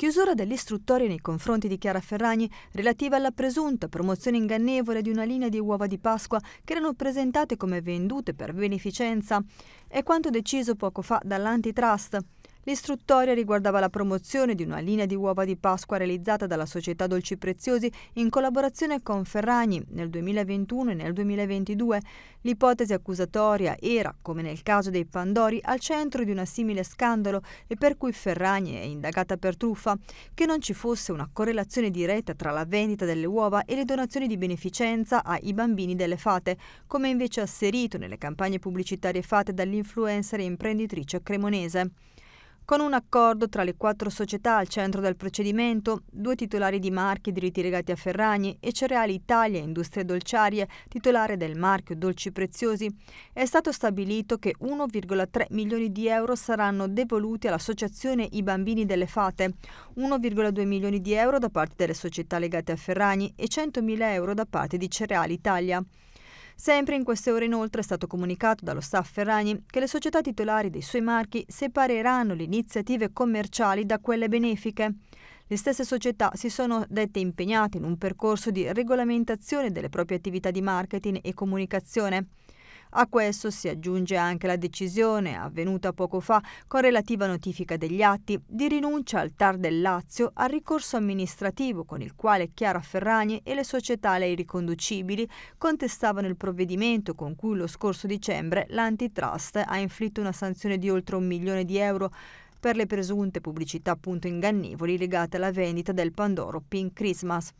Chiusura dell'istruttoria nei confronti di Chiara Ferragni relativa alla presunta promozione ingannevole di una linea di uova di Pasqua che erano presentate come vendute per beneficenza. È quanto deciso poco fa dall'antitrust. L'istruttoria riguardava la promozione di una linea di uova di Pasqua realizzata dalla società Dolci Preziosi in collaborazione con Ferragni nel 2021 e nel 2022. L'ipotesi accusatoria era, come nel caso dei Pandori, al centro di una simile scandalo e per cui Ferragni è indagata per truffa, che non ci fosse una correlazione diretta tra la vendita delle uova e le donazioni di beneficenza ai bambini delle fate, come invece asserito nelle campagne pubblicitarie fatte dall'influencer e imprenditrice cremonese. Con un accordo tra le quattro società al centro del procedimento, due titolari di marchi diritti legati a Ferragni e Cereali Italia Industrie Dolciarie, titolare del marchio Dolci Preziosi, è stato stabilito che 1,3 milioni di euro saranno devoluti all'associazione I Bambini delle Fate, 1,2 milioni di euro da parte delle società legate a Ferragni e 100 mila euro da parte di Cereali Italia. Sempre in queste ore inoltre è stato comunicato dallo staff Ferragni che le società titolari dei suoi marchi separeranno le iniziative commerciali da quelle benefiche. Le stesse società si sono dette impegnate in un percorso di regolamentazione delle proprie attività di marketing e comunicazione. A questo si aggiunge anche la decisione, avvenuta poco fa con relativa notifica degli atti, di rinuncia al TAR del Lazio al ricorso amministrativo con il quale Chiara Ferragni e le società lei riconducibili contestavano il provvedimento con cui lo scorso dicembre l'antitrust ha inflitto una sanzione di oltre un milione di euro per le presunte pubblicità appunto ingannevoli legate alla vendita del Pandoro Pink Christmas.